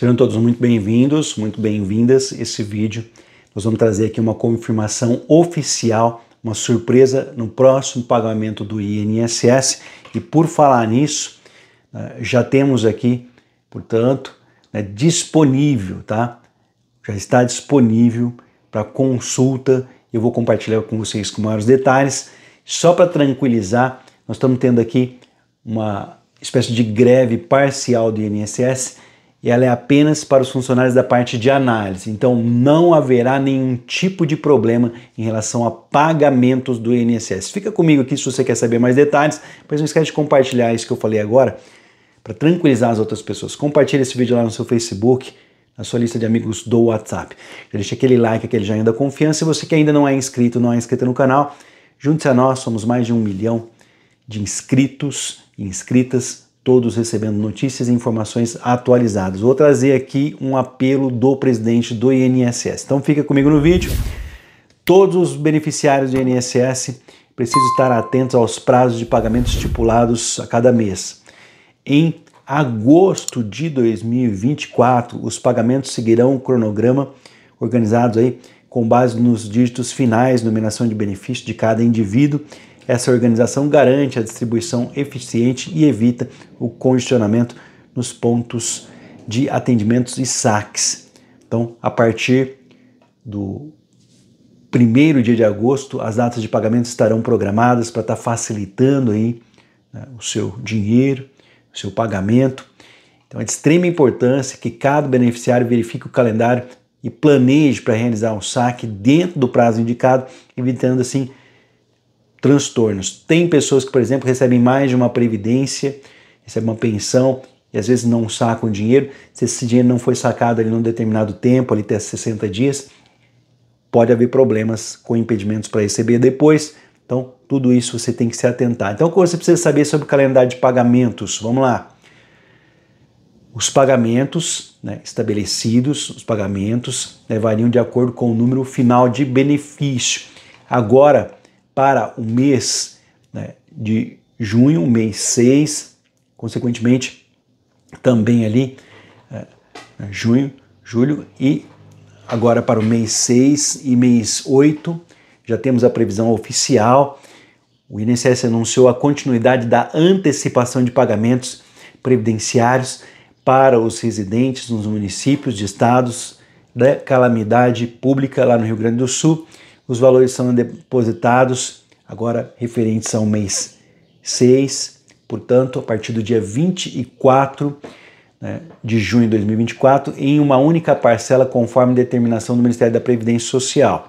Sejam todos muito bem-vindos, muito bem-vindas. Esse vídeo nós vamos trazer aqui uma confirmação oficial, uma surpresa no próximo pagamento do INSS. E por falar nisso, né, já temos aqui, portanto, né, disponível, tá? Já está disponível para consulta. Eu vou compartilhar com vocês com maiores detalhes. Só para tranquilizar, nós estamos tendo aqui uma espécie de greve parcial do INSS e ela é apenas para os funcionários da parte de análise. Então não haverá nenhum tipo de problema em relação a pagamentos do INSS. Fica comigo aqui se você quer saber mais detalhes, mas não esquece de compartilhar isso que eu falei agora para tranquilizar as outras pessoas. Compartilhe esse vídeo lá no seu Facebook, na sua lista de amigos do WhatsApp. Deixa aquele like, aquele joinha da confiança. E você que ainda não é inscrito, não é inscrito no canal, junte-se a nós, somos mais de um milhão de inscritos e inscritas todos recebendo notícias e informações atualizadas. Vou trazer aqui um apelo do presidente do INSS. Então fica comigo no vídeo. Todos os beneficiários do INSS precisam estar atentos aos prazos de pagamento estipulados a cada mês. Em agosto de 2024, os pagamentos seguirão o cronograma organizado aí com base nos dígitos finais, nominação de benefício de cada indivíduo essa organização garante a distribuição eficiente e evita o congestionamento nos pontos de atendimentos e saques. Então, a partir do primeiro dia de agosto, as datas de pagamento estarão programadas para estar tá facilitando aí né, o seu dinheiro, o seu pagamento. Então, é de extrema importância que cada beneficiário verifique o calendário e planeje para realizar um saque dentro do prazo indicado, evitando assim transtornos. Tem pessoas que, por exemplo, recebem mais de uma previdência, recebem uma pensão e às vezes não sacam dinheiro. Se esse dinheiro não foi sacado ali num determinado tempo, ali até 60 dias, pode haver problemas com impedimentos para receber depois. Então, tudo isso você tem que se atentar. Então, o que você precisa saber sobre o calendário de pagamentos? Vamos lá. Os pagamentos né, estabelecidos, os pagamentos né, variam de acordo com o número final de benefício. Agora, para o mês né, de junho, mês 6, consequentemente também ali é, né, junho, julho e agora para o mês 6 e mês 8, já temos a previsão oficial. O INSS anunciou a continuidade da antecipação de pagamentos previdenciários para os residentes nos municípios de estados da né, calamidade pública lá no Rio Grande do Sul os valores são depositados agora referentes ao mês 6, portanto, a partir do dia 24 né, de junho de 2024, em uma única parcela, conforme determinação do Ministério da Previdência Social.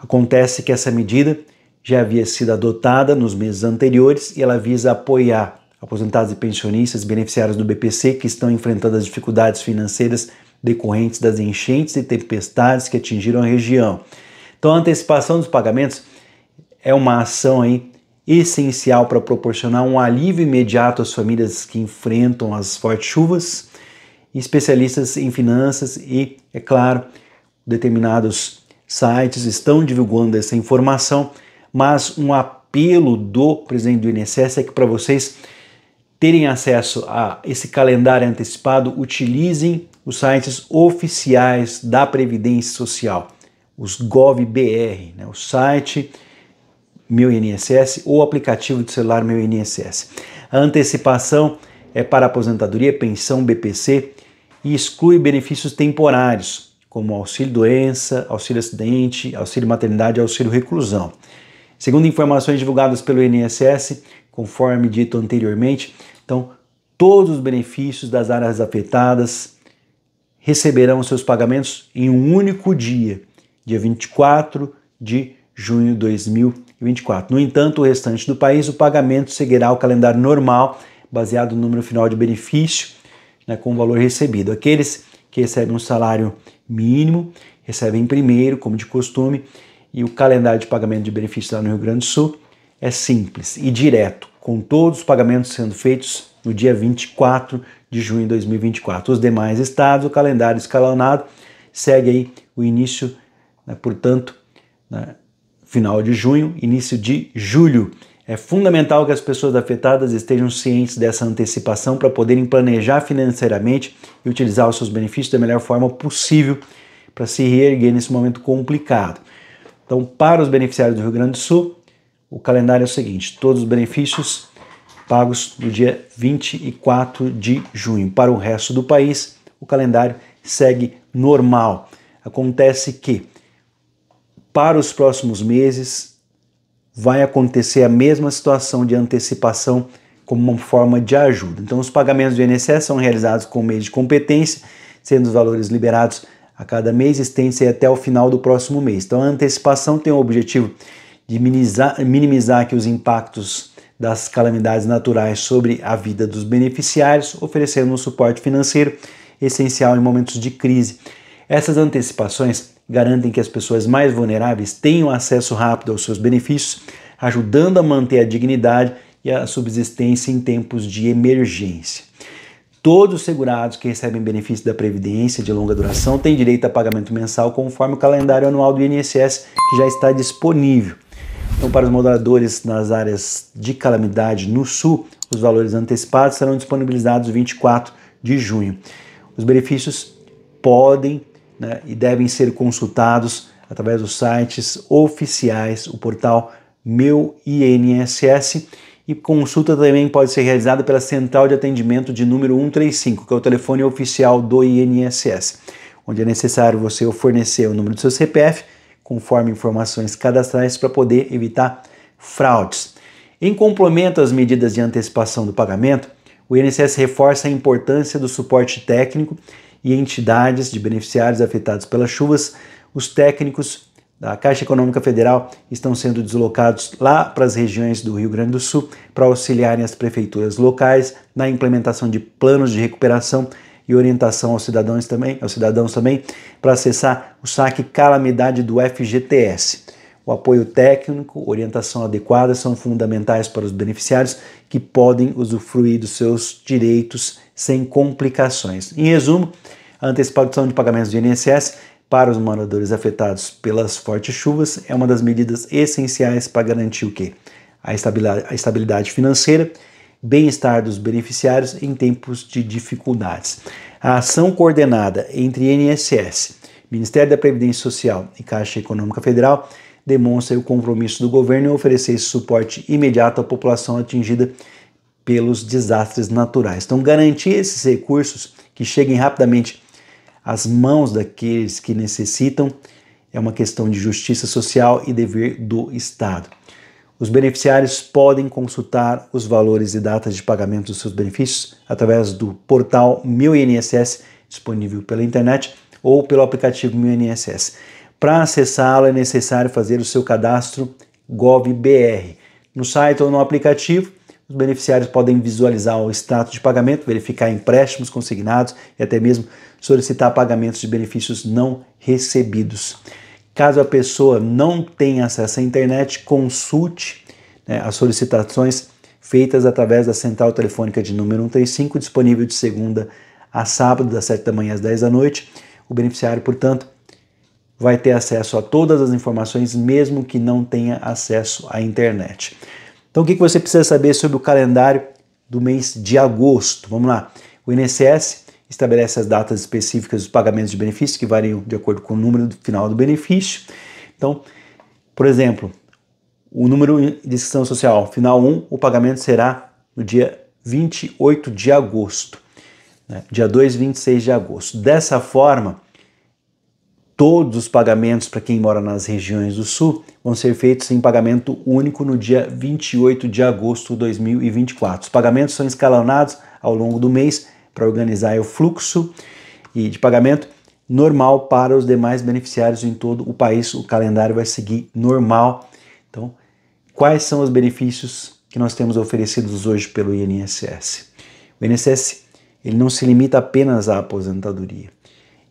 Acontece que essa medida já havia sido adotada nos meses anteriores e ela visa apoiar aposentados e pensionistas beneficiários do BPC que estão enfrentando as dificuldades financeiras decorrentes das enchentes e tempestades que atingiram a região. Então, a antecipação dos pagamentos é uma ação aí essencial para proporcionar um alívio imediato às famílias que enfrentam as fortes chuvas, especialistas em finanças e, é claro, determinados sites estão divulgando essa informação, mas um apelo do presidente do INSS é que para vocês terem acesso a esse calendário antecipado, utilizem os sites oficiais da Previdência Social, os GovBR, né, o site Meu INSS ou o aplicativo de celular Meu INSS. A antecipação é para aposentadoria, pensão, BPC e exclui benefícios temporários, como auxílio doença, auxílio acidente, auxílio maternidade e auxílio reclusão. Segundo informações divulgadas pelo INSS, conforme dito anteriormente, então todos os benefícios das áreas afetadas receberão seus pagamentos em um único dia, dia 24 de junho de 2024. No entanto, o restante do país, o pagamento seguirá o calendário normal, baseado no número final de benefício, né, com o valor recebido. Aqueles que recebem um salário mínimo recebem primeiro, como de costume, e o calendário de pagamento de benefícios lá no Rio Grande do Sul é simples e direto, com todos os pagamentos sendo feitos no dia 24 de junho de 2024. Os demais estados, o calendário escalonado segue aí o início, né, portanto, né, final de junho, início de julho. É fundamental que as pessoas afetadas estejam cientes dessa antecipação para poderem planejar financeiramente e utilizar os seus benefícios da melhor forma possível para se reerguer nesse momento complicado. Então, para os beneficiários do Rio Grande do Sul, o calendário é o seguinte: todos os benefícios pagos no dia 24 de junho. Para o resto do país, o calendário segue normal. Acontece que para os próximos meses vai acontecer a mesma situação de antecipação como uma forma de ajuda. Então os pagamentos do INSS são realizados com o mês de competência, sendo os valores liberados a cada mês extende-se até o final do próximo mês. Então a antecipação tem o objetivo de minimizar, minimizar que os impactos das calamidades naturais sobre a vida dos beneficiários, oferecendo um suporte financeiro essencial em momentos de crise. Essas antecipações garantem que as pessoas mais vulneráveis tenham acesso rápido aos seus benefícios, ajudando a manter a dignidade e a subsistência em tempos de emergência. Todos os segurados que recebem benefício da Previdência de longa duração têm direito a pagamento mensal conforme o calendário anual do INSS que já está disponível. Então, para os moradores nas áreas de calamidade no sul, os valores antecipados serão disponibilizados 24 de junho. Os benefícios podem né, e devem ser consultados através dos sites oficiais, o portal Meu INSS e consulta também pode ser realizada pela central de atendimento de número 135, que é o telefone oficial do INSS, onde é necessário você fornecer o número do seu CPF conforme informações cadastrais para poder evitar fraudes. Em complemento às medidas de antecipação do pagamento, o INSS reforça a importância do suporte técnico e entidades de beneficiários afetados pelas chuvas. Os técnicos da Caixa Econômica Federal estão sendo deslocados lá para as regiões do Rio Grande do Sul para auxiliarem as prefeituras locais na implementação de planos de recuperação e orientação aos cidadãos também, aos cidadãos também, para acessar o saque calamidade do FGTS. O apoio técnico, orientação adequada são fundamentais para os beneficiários que podem usufruir dos seus direitos sem complicações. Em resumo, a antecipação de pagamentos do INSS para os moradores afetados pelas fortes chuvas é uma das medidas essenciais para garantir o quê? A estabilidade financeira bem-estar dos beneficiários em tempos de dificuldades. A ação coordenada entre INSS, Ministério da Previdência Social e Caixa Econômica Federal demonstra o compromisso do governo em oferecer esse suporte imediato à população atingida pelos desastres naturais. Então, garantir esses recursos que cheguem rapidamente às mãos daqueles que necessitam é uma questão de justiça social e dever do Estado. Os beneficiários podem consultar os valores e datas de pagamento dos seus benefícios através do portal Meu INSS, disponível pela internet, ou pelo aplicativo Meu INSS. Para acessá-lo é necessário fazer o seu cadastro GovBR. No site ou no aplicativo, os beneficiários podem visualizar o status de pagamento, verificar empréstimos consignados e até mesmo solicitar pagamentos de benefícios não recebidos. Caso a pessoa não tenha acesso à internet, consulte né, as solicitações feitas através da central telefônica de número 135, disponível de segunda a sábado, das 7 da manhã às 10 da noite. O beneficiário, portanto, vai ter acesso a todas as informações, mesmo que não tenha acesso à internet. Então, o que você precisa saber sobre o calendário do mês de agosto? Vamos lá. O INSS estabelece as datas específicas dos pagamentos de benefícios, que variam de acordo com o número final do benefício. Então, por exemplo, o número de inscrição social final 1, o pagamento será no dia 28 de agosto, né? dia 2, 26 de agosto. Dessa forma, todos os pagamentos para quem mora nas regiões do Sul vão ser feitos em pagamento único no dia 28 de agosto de 2024. Os pagamentos são escalonados ao longo do mês para organizar é o fluxo e de pagamento normal para os demais beneficiários em todo o país. O calendário vai seguir normal. Então, quais são os benefícios que nós temos oferecidos hoje pelo INSS? O INSS ele não se limita apenas à aposentadoria.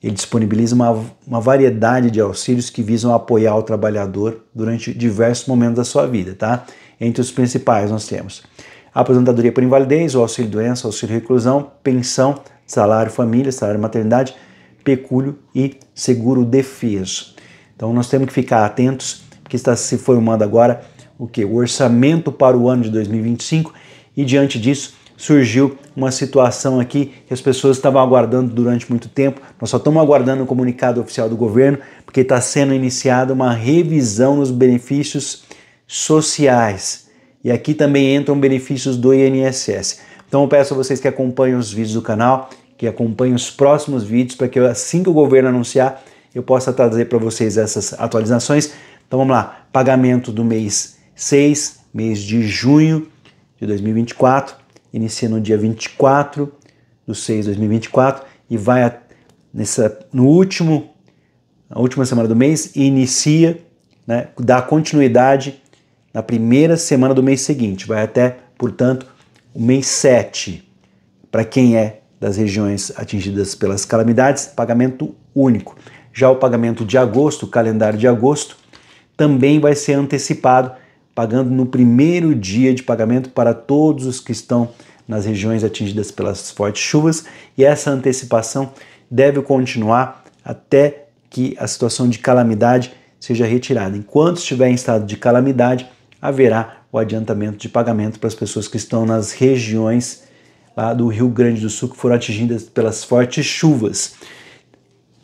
Ele disponibiliza uma, uma variedade de auxílios que visam apoiar o trabalhador durante diversos momentos da sua vida, tá? Entre os principais nós temos aposentadoria por invalidez, o auxílio-doença, auxílio-reclusão, pensão, salário família, salário maternidade, pecúlio e seguro-defeso. Então nós temos que ficar atentos, que está se formando agora o que? O orçamento para o ano de 2025 e diante disso surgiu uma situação aqui que as pessoas estavam aguardando durante muito tempo. Nós só estamos aguardando o um comunicado oficial do governo, porque está sendo iniciada uma revisão nos benefícios sociais. E aqui também entram benefícios do INSS. Então eu peço a vocês que acompanhem os vídeos do canal, que acompanhem os próximos vídeos, para que assim que o governo anunciar, eu possa trazer para vocês essas atualizações. Então vamos lá, pagamento do mês 6, mês de junho de 2024, inicia no dia 24 do 6 de 2024 e vai a, nessa, no último, na última semana do mês e inicia, né, dá continuidade na primeira semana do mês seguinte, vai até, portanto, o mês 7. Para quem é das regiões atingidas pelas calamidades, pagamento único. Já o pagamento de agosto, o calendário de agosto, também vai ser antecipado, pagando no primeiro dia de pagamento para todos os que estão nas regiões atingidas pelas fortes chuvas, e essa antecipação deve continuar até que a situação de calamidade seja retirada. Enquanto estiver em estado de calamidade, haverá o adiantamento de pagamento para as pessoas que estão nas regiões lá do Rio Grande do Sul que foram atingidas pelas fortes chuvas.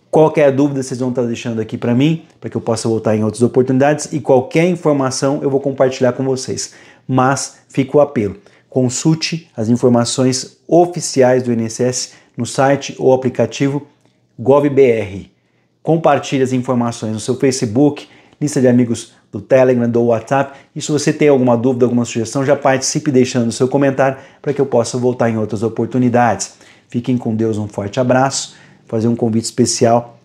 Qualquer é dúvida vocês vão estar deixando aqui para mim, para que eu possa voltar em outras oportunidades e qualquer informação eu vou compartilhar com vocês. Mas fica o apelo: consulte as informações oficiais do INSS no site ou aplicativo GovBR. Compartilhe as informações no seu Facebook, lista de amigos do Telegram, do WhatsApp. E se você tem alguma dúvida, alguma sugestão, já participe deixando seu comentário para que eu possa voltar em outras oportunidades. Fiquem com Deus, um forte abraço. Fazer um convite especial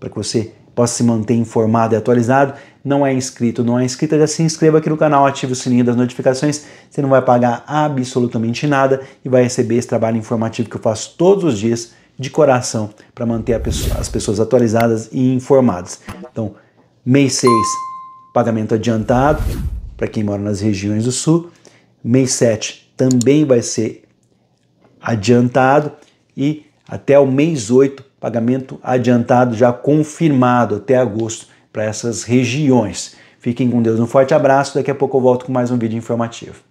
para que você possa se manter informado e atualizado. Não é inscrito, não é inscrita, já se inscreva aqui no canal, ative o sininho das notificações. Você não vai pagar absolutamente nada e vai receber esse trabalho informativo que eu faço todos os dias de coração para manter pessoa, as pessoas atualizadas e informadas. Então, Mês 6, pagamento adiantado para quem mora nas regiões do sul. Mês 7 também vai ser adiantado e até o mês 8, pagamento adiantado já confirmado até agosto para essas regiões. Fiquem com Deus, um forte abraço, daqui a pouco eu volto com mais um vídeo informativo.